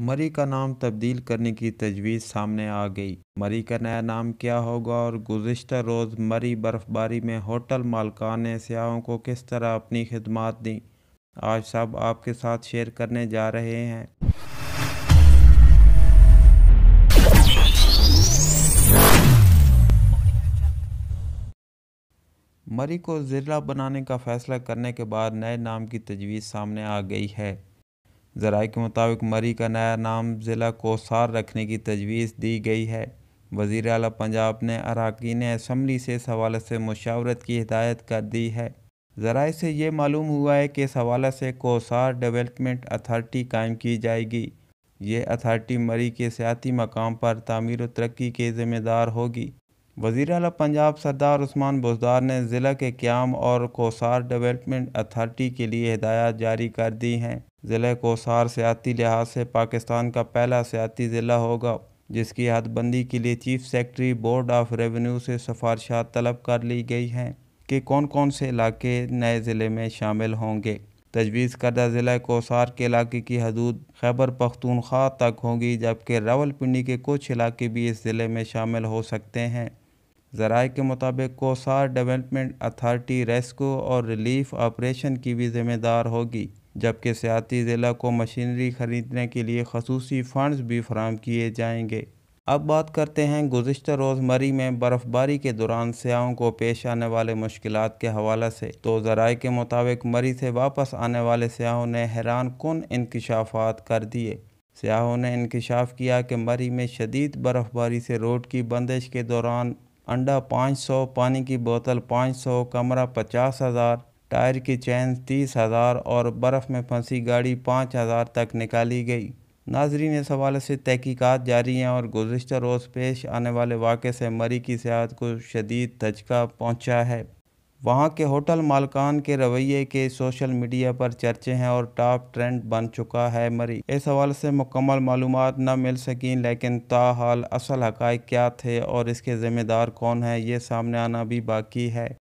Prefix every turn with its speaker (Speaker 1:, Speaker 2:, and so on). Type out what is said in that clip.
Speaker 1: मरी का नाम तब्दील करने की तजवीज़ सामने आ गई मरी का नया नाम क्या होगा और गुज्त रोज़ मरी बर्फ़बारी में होटल मालकान ने सयाहों को किस तरह अपनी खिदमत दी आज सब आपके साथ शेयर करने जा रहे हैं मरी को ज़िला बनाने का फ़ैसला करने के बाद नए नाम की तजवीज़ सामने आ गई है ज़राए के मुताबिक मरी का नया नाम ज़िला कोसार रखने की तजवीज़ दी गई है वज़ी अल पंजाब ने अरकान इसम्बली से इस हवाले से मुशावरत की हिदायत कर दी है ज़रा से ये मालूम हुआ है कि इस हवाले से कोसार डेवलपमेंट अथार्टी कायम की जाएगी ये अथार्टी मरी के सियाती मकाम पर तमीर व तरक्की के ज़िम्मेदार होगी वज़ी अल पंजाब सरदार उस्मान बुजदार ने ज़िला के क्याम और कोसार डेवलपमेंट अथार्टी के लिए हिदायत जारी कर दी हैं ज़िले को सार सियाती लिहाज से पाकिस्तान का पहला सियाती ज़िला होगा जिसकी हदबंदी के लिए chief secretary board of revenue से सिफारशात तलब कर ली गई हैं कि कौन कौन से इलाके नए ज़िले में शामिल होंगे तजवीज़ करदा ज़िला कोसार के इलाके की हदूद खैबर पख्तूनख्वा तक होंगी जबकि रावलपिंडी के कुछ इलाके भी इस ज़िले में शामिल हो सकते हैं ज़राए के मुताबिक कोसार डेवलपमेंट अथार्टी रेस्क्यू और रिलीफ ऑपरेशन की भी ज़िम्मेदार होगी जबकि सियाती ज़िला को मशीनरी ख़रीदने के लिए खसूस फ़ंडस भी फराम किए जाएंगे अब बात करते हैं गुज्त रोज़मरी में बर्फ़बारी के दौरान सयाहों को पेश आने वाले मुश्किल के हवाले से तो ज़राए के मुताबिक मरी से वापस आने वाले सयाहों ने हैरान कन इंकशाफात कर दिए सयाहों ने इंकशाफ किया कि मरी में शदीद बर्फ़बारी से रोड की बंदिश के दौरान अंडा पाँच सौ पानी की बोतल पाँच सौ कमरा पचास हज़ार टायर की चैन तीस हज़ार और बर्फ़ में फंसी गाड़ी पाँच हज़ार तक निकाली गई नाजरीन इस हवाले से तहकीकत जारी हैं और गुजशत रोज़ पेश आने वाले वाक़े से मरी की सेहत को शदीद धचका पहुँचा है वहाँ के होटल मालकान के रवैये के सोशल मीडिया पर चर्चे हैं और टॉप ट्रेंड बन चुका है मरी इस हवाले से मुकम्मल मालूम न मिल सकें लेकिन ताहाल असल हक़ क्या थे और इसके ज़िम्मेदार कौन है ये सामने आना भी बाकी है